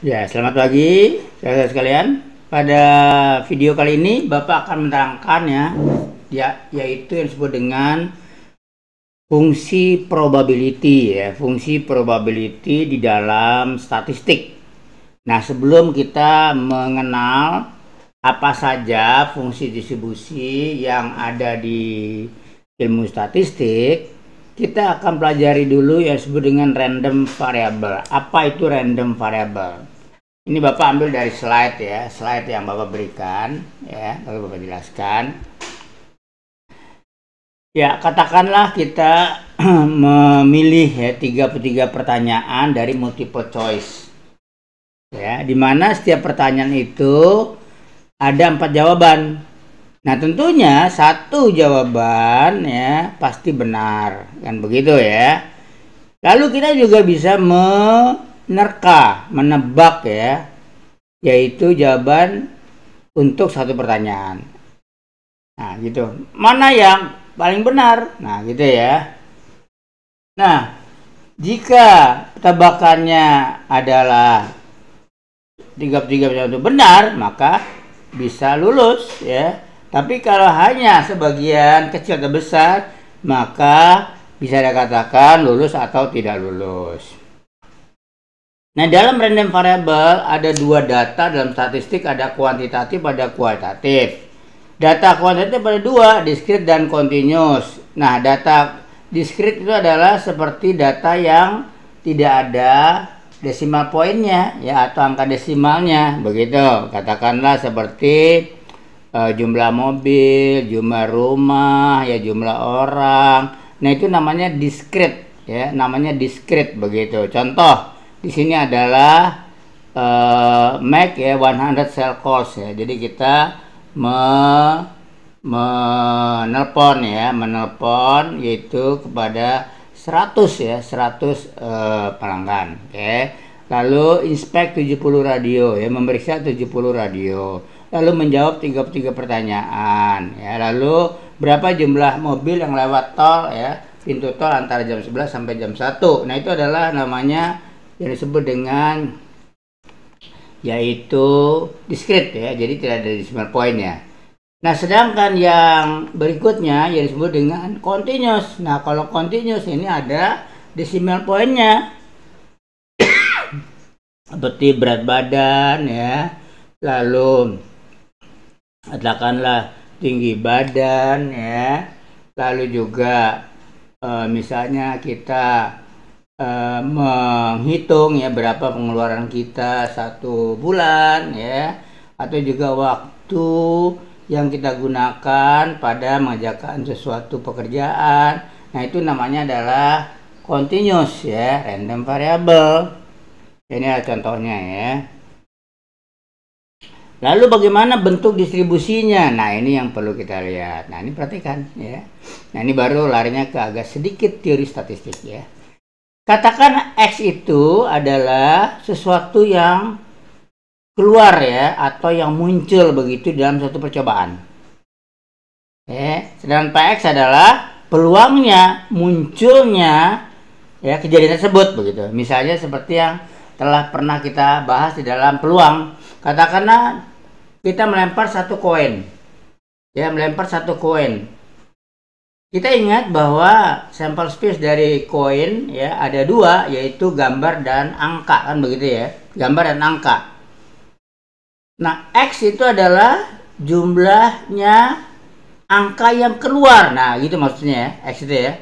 Ya, selamat pagi saudara sekalian. Pada video kali ini Bapak akan menerangkan ya, ya yaitu yang disebut dengan fungsi probability ya, fungsi probability di dalam statistik. Nah, sebelum kita mengenal apa saja fungsi distribusi yang ada di ilmu statistik, kita akan pelajari dulu yang disebut dengan random variable. Apa itu random variable? Ini Bapak ambil dari slide ya, slide yang Bapak berikan ya, lalu Bapak jelaskan. Ya, katakanlah kita memilih ya 33 pertanyaan dari multiple choice. Ya, di mana setiap pertanyaan itu ada empat jawaban. Nah, tentunya satu jawaban ya pasti benar, kan begitu ya. Lalu kita juga bisa me nerka menebak ya yaitu jawaban untuk satu pertanyaan nah gitu mana yang paling benar nah gitu ya nah jika tebakannya adalah 33 tiga itu benar maka bisa lulus ya tapi kalau hanya sebagian kecil atau besar maka bisa dikatakan lulus atau tidak lulus Nah, dalam random variable ada dua data dalam statistik, ada kuantitatif, ada kualitatif. Data kuantitatif ada dua, discrete dan continuous. Nah, data discrete itu adalah seperti data yang tidak ada desimal poinnya ya atau angka desimalnya begitu. Katakanlah seperti uh, jumlah mobil, jumlah rumah, ya jumlah orang. Nah, itu namanya diskrit ya, namanya diskrit begitu. Contoh di sini adalah uh, MAC ya 100 cell cost ya jadi kita me menelpon ya menelpon yaitu kepada 100 ya 100 uh, eh, pelanggan oke okay. lalu inspect 70 radio ya memeriksa 70 radio lalu menjawab 33 pertanyaan ya lalu berapa jumlah mobil yang lewat tol ya pintu tol antara jam 11 sampai jam 1 nah itu adalah namanya yang disebut dengan yaitu diskrit ya, jadi tidak ada decimal point ya. Nah, sedangkan yang berikutnya yang disebut dengan continuous. Nah, kalau continuous ini ada decimal pointnya. Seperti berat badan ya, lalu katakanlah tinggi badan ya, lalu juga e, misalnya kita Eh, menghitung ya berapa pengeluaran kita satu bulan ya atau juga waktu yang kita gunakan pada mengerjakan sesuatu pekerjaan. Nah, itu namanya adalah continuous ya, random variable. Ini adalah contohnya ya. Lalu bagaimana bentuk distribusinya? Nah, ini yang perlu kita lihat. Nah, ini perhatikan ya. Nah, ini baru larinya ke agak sedikit teori statistik ya. Katakan X itu adalah sesuatu yang keluar ya atau yang muncul begitu dalam suatu percobaan. Ya, sedangkan PX adalah peluangnya, munculnya ya kejadian tersebut begitu. Misalnya seperti yang telah pernah kita bahas di dalam peluang. Katakanlah kita melempar satu koin. Ya, melempar satu koin. Kita ingat bahwa sampel space dari koin ya ada dua yaitu gambar dan angka kan begitu ya. Gambar dan angka. Nah, X itu adalah jumlahnya angka yang keluar. Nah, gitu maksudnya ya. X itu ya.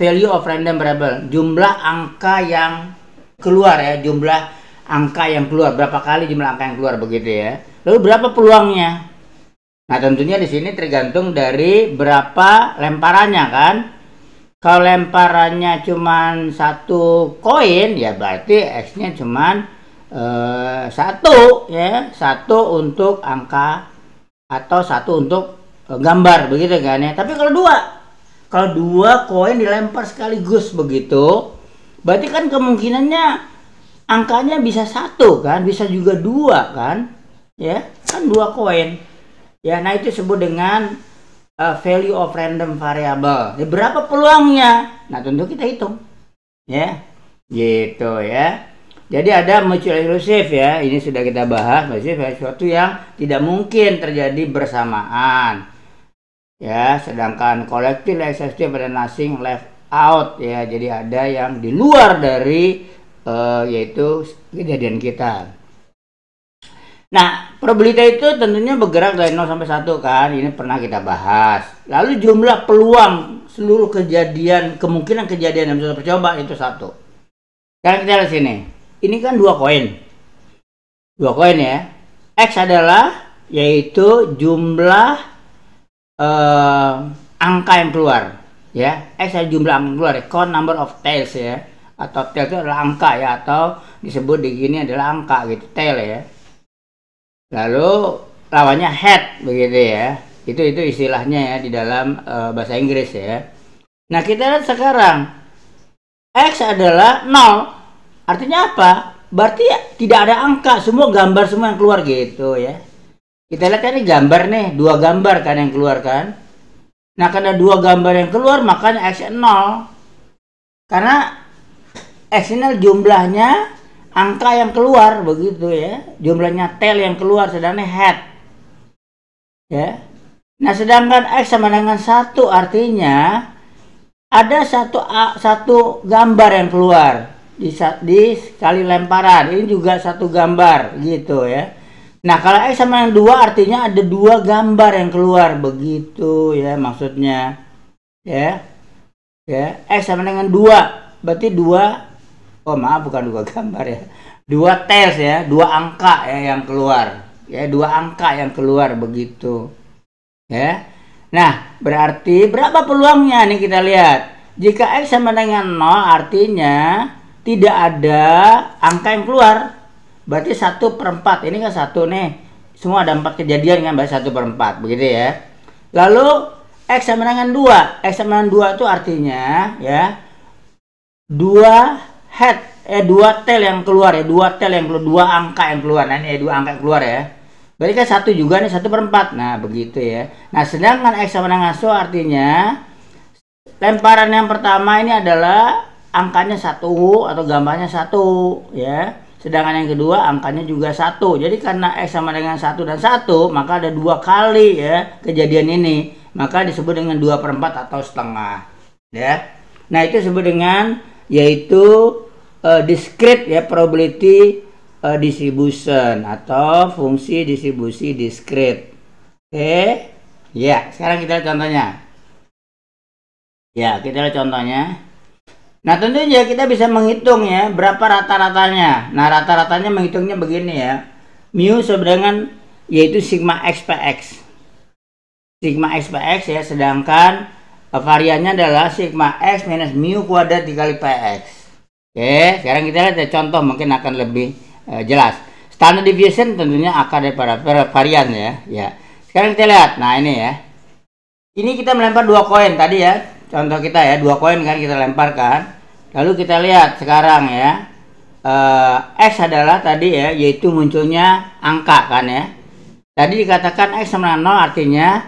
Value of random variable, jumlah angka yang keluar ya, jumlah angka yang keluar berapa kali jumlah angka yang keluar begitu ya. Lalu berapa peluangnya? Nah, tentunya di sini tergantung dari berapa lemparannya kan. Kalau lemparannya cuma satu koin, ya berarti X-nya cuma eh, satu, ya satu untuk angka atau satu untuk eh, gambar begitu kan ya. Tapi kalau dua, kalau dua koin dilempar sekaligus begitu, berarti kan kemungkinannya angkanya bisa satu kan, bisa juga dua kan, ya kan dua koin ya nah itu disebut dengan uh, value of random variable ya, berapa peluangnya nah tentu kita hitung ya gitu ya jadi ada mutual elusive ya ini sudah kita bahas maksudnya sesuatu yang tidak mungkin terjadi bersamaan ya sedangkan kolektif eksekutif pada nothing left out ya jadi ada yang di luar dari uh, yaitu kejadian kita Nah, probabilitas itu tentunya bergerak dari 0 sampai 1 kan, ini pernah kita bahas. Lalu jumlah peluang seluruh kejadian, kemungkinan kejadian dalam satu percobaan itu satu. Sekarang kita lihat sini. Ini kan dua koin. Dua koin ya. X adalah yaitu jumlah eh, angka yang keluar ya. X adalah jumlah angka yang keluar, count number of tails ya. Atau tail itu adalah angka ya atau disebut di gini adalah angka gitu, tail ya lalu lawannya head begitu ya itu itu istilahnya ya di dalam uh, bahasa Inggris ya nah kita lihat sekarang x adalah 0 artinya apa berarti ya, tidak ada angka semua gambar semua yang keluar gitu ya kita lihat kan ini gambar nih dua gambar kan yang keluar kan nah karena dua gambar yang keluar makanya x 0 karena x ini jumlahnya angka yang keluar begitu ya jumlahnya tel yang keluar sedangnya head ya nah sedangkan x sama dengan satu artinya ada satu satu gambar yang keluar di, di sekali lemparan ini juga satu gambar gitu ya nah kalau x sama dengan dua artinya ada dua gambar yang keluar begitu ya maksudnya ya ya x sama dengan dua berarti dua oh maaf bukan dua gambar ya dua tes ya dua angka ya yang keluar ya dua angka yang keluar begitu ya nah berarti berapa peluangnya nih kita lihat jika x sama dengan 0 artinya tidak ada angka yang keluar berarti satu per 4 ini kan satu nih semua ada empat kejadian kan berarti satu per 4 begitu ya lalu x sama dengan 2 x sama dengan 2 itu artinya ya dua head eh dua tail yang keluar ya dua tail yang keluar dua angka yang keluar nah ini eh dua angka yang keluar ya berarti kan satu juga nih satu perempat nah begitu ya nah sedangkan x sama dengan so artinya lemparan yang pertama ini adalah angkanya satu atau gambarnya satu ya sedangkan yang kedua angkanya juga satu jadi karena x sama dengan satu dan satu maka ada dua kali ya kejadian ini maka disebut dengan dua perempat atau setengah ya nah itu disebut dengan yaitu uh, eh, discrete ya probability uh, distribution atau fungsi distribusi discrete. Oke. Okay. Ya, sekarang kita lihat contohnya. Ya, kita lihat contohnya. Nah, tentunya kita bisa menghitung ya berapa rata-ratanya. Nah, rata-ratanya menghitungnya begini ya. Mu sama dengan yaitu sigma x x. Sigma x x ya, sedangkan variannya adalah sigma x minus mu kuadrat dikali px. Oke, sekarang kita lihat ya, contoh mungkin akan lebih uh, jelas. Standard deviation tentunya akan daripada varian ya. Ya. Sekarang kita lihat. Nah, ini ya. Ini kita melempar dua koin tadi ya. Contoh kita ya, dua koin kan kita lemparkan. Lalu kita lihat sekarang ya. Uh, eh, X adalah tadi ya, yaitu munculnya angka kan ya. Tadi dikatakan X sama 0 artinya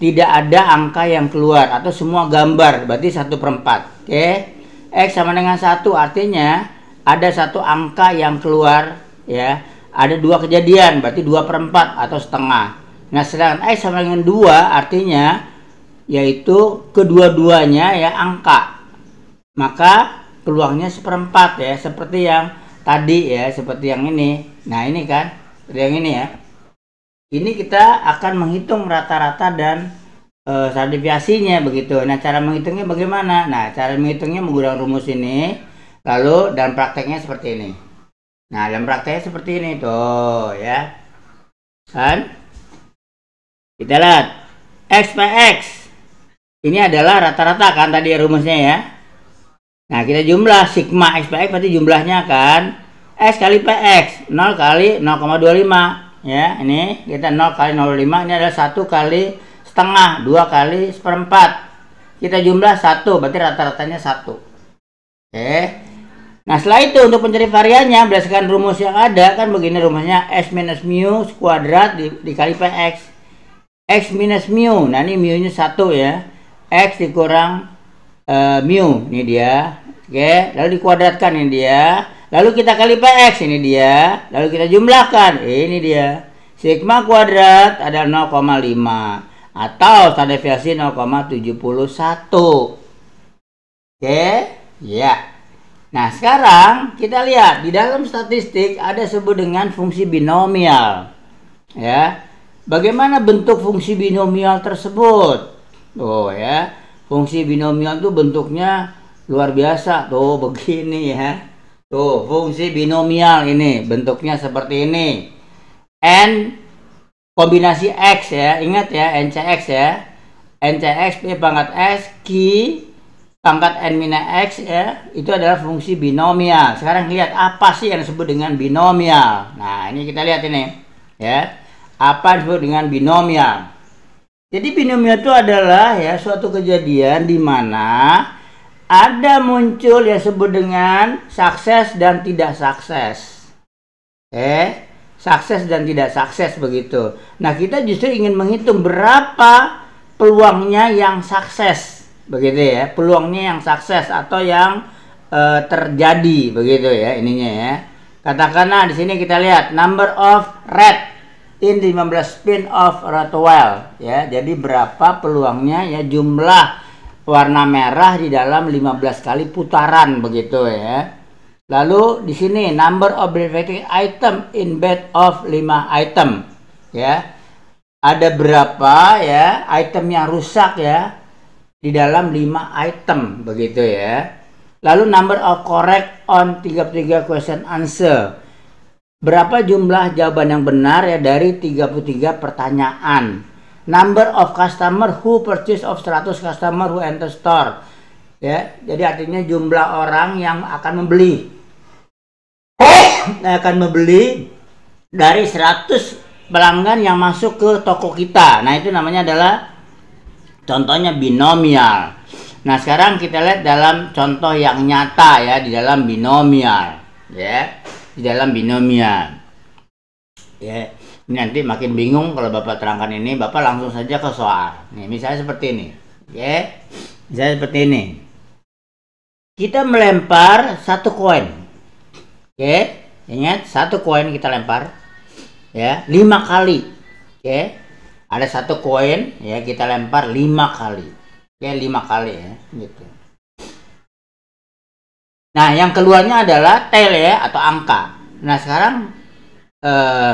tidak ada angka yang keluar atau semua gambar berarti satu perempat. Oke. Okay? X sama dengan satu artinya ada satu angka yang keluar ya ada dua kejadian berarti dua perempat atau setengah nah sedangkan X sama dengan dua artinya yaitu kedua-duanya ya angka maka peluangnya seperempat ya seperti yang tadi ya seperti yang ini nah ini kan yang ini ya ini kita akan menghitung rata-rata dan uh, sertifikasinya begitu. Nah, cara menghitungnya bagaimana? Nah, cara menghitungnya menggunakan rumus ini, lalu dan prakteknya seperti ini. Nah, dalam prakteknya seperti ini tuh, ya. Kan? Kita lihat x x. Ini adalah rata-rata kan tadi ya rumusnya ya. Nah, kita jumlah sigma x x berarti jumlahnya kan x kali PX 0 kali 0,25 ya. Ini kita 0 kali 0,25 ini adalah 1 kali setengah dua kali seperempat kita jumlah satu berarti rata-ratanya satu oke okay. nah setelah itu untuk mencari variannya berdasarkan rumus yang ada kan begini rumusnya s minus mu kuadrat di, dikali px x minus mu nah ini mu nya satu ya x dikurang uh, mu ini dia oke okay. lalu dikuadratkan ini dia lalu kita kali px ini dia lalu kita jumlahkan ini dia sigma kuadrat ada 0,5 atau standar deviasi 0,71. Oke, ya. Nah, sekarang kita lihat di dalam statistik ada sebut dengan fungsi binomial. Ya. Bagaimana bentuk fungsi binomial tersebut? Oh ya. Fungsi binomial itu bentuknya luar biasa. Tuh begini ya. Tuh, fungsi binomial ini bentuknya seperti ini. N kombinasi X ya. Ingat ya, NCX ya. NCX P pangkat S, Q pangkat N minus X ya. Itu adalah fungsi binomial. Sekarang lihat apa sih yang disebut dengan binomial. Nah, ini kita lihat ini. Ya. Apa yang disebut dengan binomial. Jadi binomial itu adalah ya suatu kejadian di mana ada muncul yang disebut dengan sukses dan tidak sukses. Eh, sukses dan tidak sukses begitu. Nah, kita justru ingin menghitung berapa peluangnya yang sukses begitu ya, peluangnya yang sukses atau yang uh, terjadi begitu ya ininya ya. Katakanlah di sini kita lihat number of red in 15 spin of Rottweil ya. Jadi berapa peluangnya ya jumlah warna merah di dalam 15 kali putaran begitu ya. Lalu di sini number of derivative item in bed of 5 item ya. Ada berapa ya item yang rusak ya di dalam 5 item begitu ya. Lalu number of correct on 33 question answer. Berapa jumlah jawaban yang benar ya dari 33 pertanyaan. Number of customer who purchase of 100 customer who enter store. Ya, jadi artinya jumlah orang yang akan membeli Eh, akan membeli dari 100 pelanggan yang masuk ke toko kita. Nah, itu namanya adalah contohnya binomial. Nah, sekarang kita lihat dalam contoh yang nyata ya di dalam binomial, ya. Di dalam binomial. Ya, ini nanti makin bingung kalau Bapak terangkan ini, Bapak langsung saja ke soal. Nih, misalnya seperti ini. Ya. Misalnya seperti ini. Kita melempar satu koin Oke, ingat satu koin kita lempar ya lima kali. Oke, ada satu koin ya kita lempar lima kali. Oke, lima kali ya gitu. Nah, yang keluarnya adalah tail ya atau angka. Nah, sekarang eh,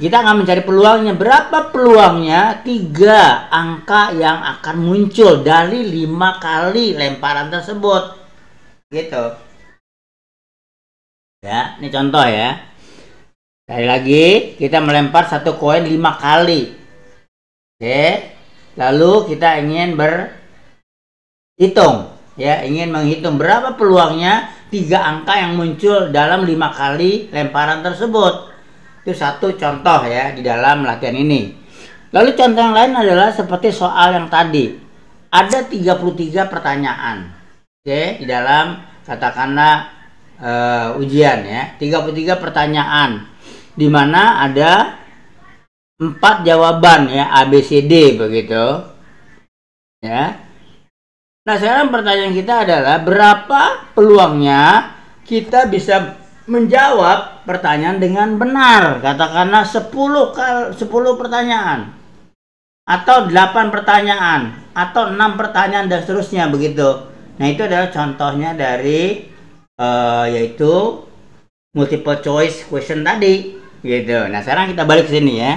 kita akan mencari peluangnya. Berapa peluangnya? Tiga angka yang akan muncul dari lima kali lemparan tersebut. Gitu ya ini contoh ya sekali lagi kita melempar satu koin lima kali oke lalu kita ingin berhitung ya ingin menghitung berapa peluangnya tiga angka yang muncul dalam lima kali lemparan tersebut itu satu contoh ya di dalam latihan ini lalu contoh yang lain adalah seperti soal yang tadi ada 33 pertanyaan oke di dalam katakanlah uh, ujian ya. 33 pertanyaan di mana ada empat jawaban ya ABCD begitu. Ya. Nah, sekarang pertanyaan kita adalah berapa peluangnya kita bisa menjawab pertanyaan dengan benar. Katakanlah 10 kali 10 pertanyaan atau 8 pertanyaan atau enam pertanyaan dan seterusnya begitu. Nah, itu adalah contohnya dari uh, yaitu multiple choice question tadi gitu nah sekarang kita balik ke sini ya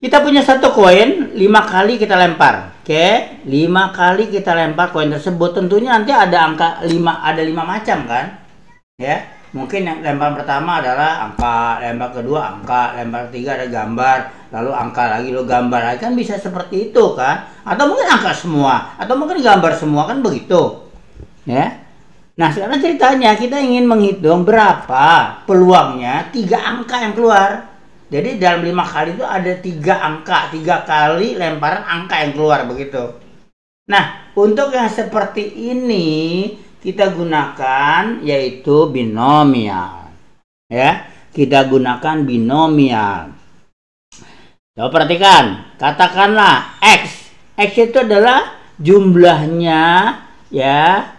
kita punya satu koin lima kali kita lempar oke okay? lima kali kita lempar koin tersebut tentunya nanti ada angka lima ada lima macam kan ya mungkin yang lempar pertama adalah angka lempar kedua angka lempar tiga ada gambar lalu angka lagi lo gambar lagi kan bisa seperti itu kan atau mungkin angka semua atau mungkin gambar semua kan begitu ya Nah, sekarang ceritanya kita ingin menghitung berapa peluangnya tiga angka yang keluar. Jadi dalam lima kali itu ada tiga angka, tiga kali lemparan angka yang keluar begitu. Nah, untuk yang seperti ini kita gunakan yaitu binomial. Ya, kita gunakan binomial. Coba perhatikan, katakanlah x. X itu adalah jumlahnya ya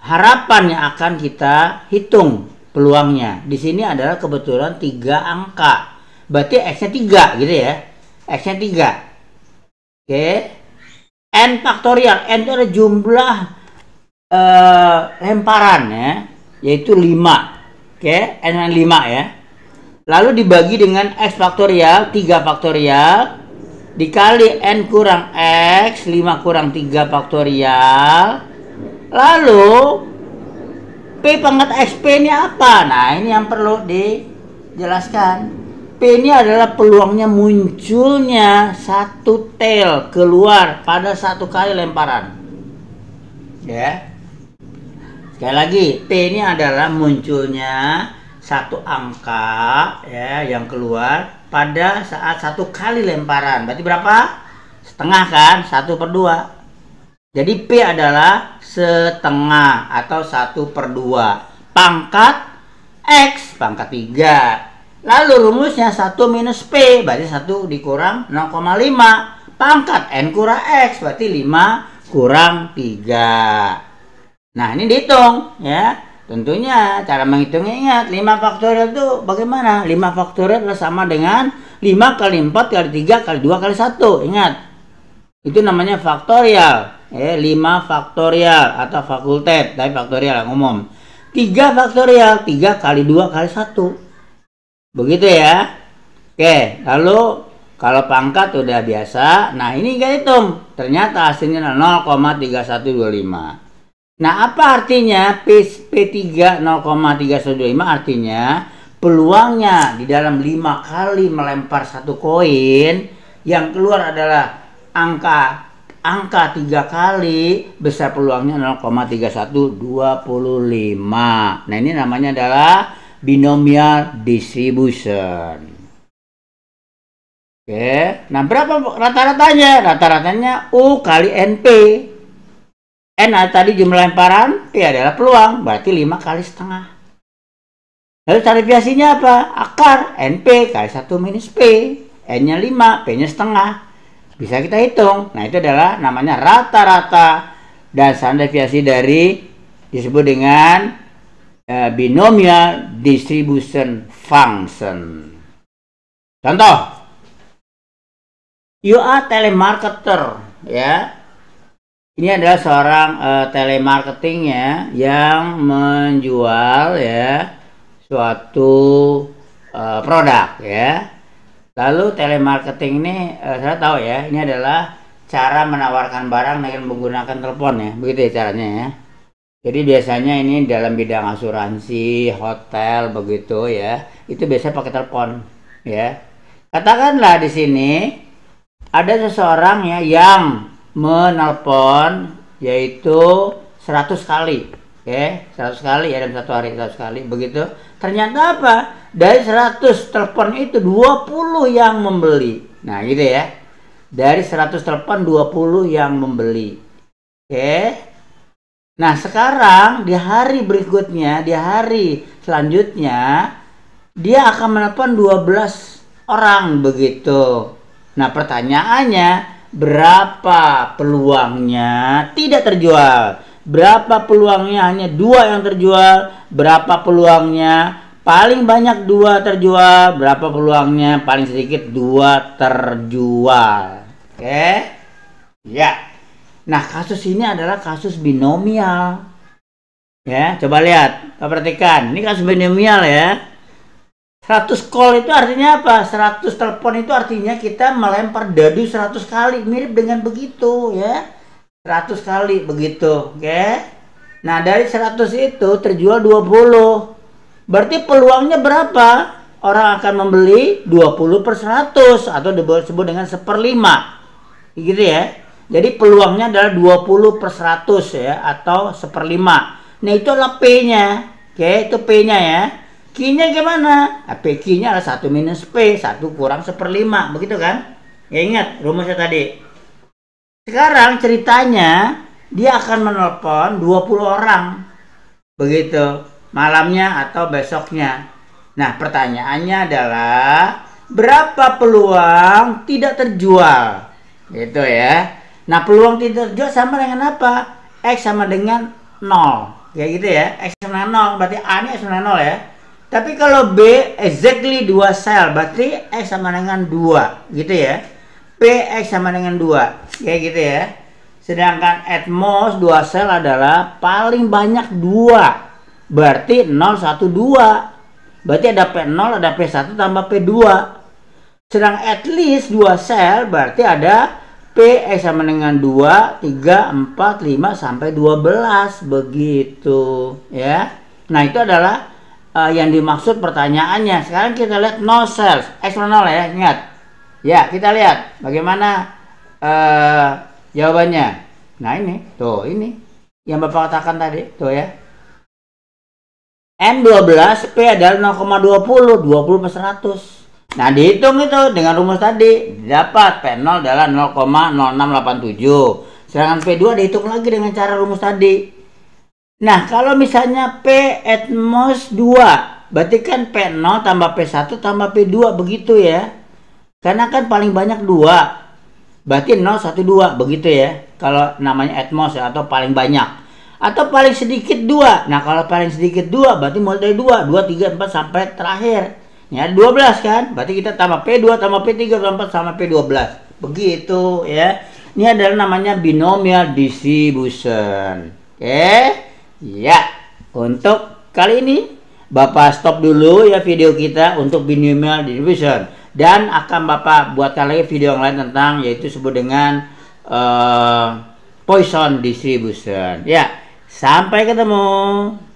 harapan yang akan kita hitung peluangnya. Di sini adalah kebetulan tiga angka. Berarti X-nya 3 gitu ya. X-nya 3. Oke. Okay. N faktorial. N itu adalah jumlah uh, eh, lemparan ya. Yaitu 5. Oke. Okay. N dengan 5 ya. Lalu dibagi dengan X faktorial. 3 faktorial. Dikali N kurang X. 5 kurang 3 faktorial Lalu P pangkat sp ini apa? Nah ini yang perlu dijelaskan. P ini adalah peluangnya munculnya satu tail keluar pada satu kali lemparan. Ya. Sekali lagi, P ini adalah munculnya satu angka ya yang keluar pada saat satu kali lemparan. Berarti berapa? Setengah kan? Satu per dua. Jadi P adalah setengah atau 1 per 2 pangkat X pangkat 3 lalu rumusnya 1 minus P berarti 1 dikurang 0,5 pangkat N kurang X berarti 5 kurang 3 nah ini dihitung ya tentunya cara menghitungnya ingat 5 faktorial itu bagaimana 5 faktorial sama dengan 5 kali 4 kali 3 kali 2 kali 1 ingat itu namanya faktorial, ya, eh, 5 faktorial atau fakultet, dari faktorial yang umum. 3 faktorial, 3 kali 2 kali 1. Begitu ya. Oke, lalu kalau pangkat udah biasa, nah ini gak hitung. Ternyata hasilnya 0,3125. Nah, apa artinya P, 3 0,3125 artinya peluangnya di dalam 5 kali melempar satu koin yang keluar adalah angka angka tiga kali besar peluangnya 0,3125 nah ini namanya adalah binomial distribution oke nah berapa rata-ratanya rata-ratanya U kali NP N tadi jumlah lemparan P adalah peluang berarti 5 kali setengah lalu tarif biasinya apa akar NP kali 1 minus P N nya 5 P nya setengah bisa kita hitung. Nah, itu adalah namanya rata-rata dasar deviasi dari disebut dengan uh, binomial distribution function. Contoh, you are telemarketer, ya. Ini adalah seorang uh, eh, telemarketing ya yang menjual ya suatu uh, produk ya. Lalu telemarketing ini uh, saya tahu ya, ini adalah cara menawarkan barang dengan menggunakan telepon ya, begitu ya caranya ya. Jadi biasanya ini dalam bidang asuransi, hotel begitu ya, itu biasa pakai telepon ya. Katakanlah di sini ada seseorang ya yang menelpon yaitu 100 kali Oke, okay, 100 kali ya dalam satu hari 100 kali begitu. Ternyata apa? Dari 100 telepon itu 20 yang membeli. Nah, gitu ya. Dari 100 telepon 20 yang membeli. Oke. Okay. Nah, sekarang di hari berikutnya, di hari selanjutnya dia akan menelpon 12 orang begitu. Nah, pertanyaannya berapa peluangnya tidak terjual? berapa peluangnya hanya dua yang terjual, berapa peluangnya paling banyak dua terjual, berapa peluangnya paling sedikit dua terjual. Oke? Okay? Ya. Nah, kasus ini adalah kasus binomial. Ya, coba lihat, perhatikan. Ini kasus binomial ya. 100 call itu artinya apa? 100 telepon itu artinya kita melempar dadu 100 kali. Mirip dengan begitu ya 100 kali begitu, oke? Okay? Nah, dari 100 itu terjual 20. Berarti peluangnya berapa? Orang akan membeli 20 per 100 atau disebut dengan seperlima. Gitu ya. Jadi peluangnya adalah 20 per 100 ya atau seperlima. Nah, itu adalah P-nya. Oke, okay? itu P-nya ya. Q-nya gimana? Nah, P Q-nya adalah 1 minus P, 1 kurang seperlima. Begitu kan? Ya ingat rumusnya tadi. Sekarang ceritanya dia akan menelpon 20 orang. Begitu, malamnya atau besoknya. Nah, pertanyaannya adalah berapa peluang tidak terjual? Gitu ya. Nah, peluang tidak terjual sama dengan apa? X sama dengan 0. Ya gitu ya. X sama dengan 0, berarti A ini X sama dengan 0 ya. Tapi kalau B exactly 2 sel, berarti X sama dengan 2. Gitu ya. PX sama dengan 2 kayak gitu ya sedangkan at most 2 sel adalah paling banyak 2 berarti 0, 1, 2 berarti ada P0 ada P1 tambah P2 sedang at least 2 sel berarti ada PX sama dengan 2, 3, 4, 5 sampai 12 begitu ya nah itu adalah uh, yang dimaksud pertanyaannya sekarang kita lihat no cells X 0 ya ingat Ya, kita lihat bagaimana uh, jawabannya. Nah, ini. Tuh, ini. Yang Bapak katakan tadi. Tuh ya. N12, P adalah 0,20. 20 per 100. Nah, dihitung itu dengan rumus tadi. Dapat P0 adalah 0,0687. Sedangkan P2 dihitung lagi dengan cara rumus tadi. Nah, kalau misalnya P at most 2, berarti kan P0 tambah P1 tambah P2 begitu ya. Karena kan paling banyak dua, berarti dua begitu ya. Kalau namanya atmos ya, atau paling banyak. Atau paling sedikit dua. Nah kalau paling sedikit dua, berarti mulai dari dua, dua, tiga, empat sampai terakhir. Ya 12 kan, berarti kita tambah P2 tambah P3 tambah 4 sama P12. Begitu ya. Ini adalah namanya binomial distribution. Oke. Okay? Ya. Untuk kali ini Bapak stop dulu ya video kita untuk binomial distribution dan akan Bapak buatkan lagi video yang lain tentang yaitu sebut dengan uh, poison distribution. Ya, sampai ketemu.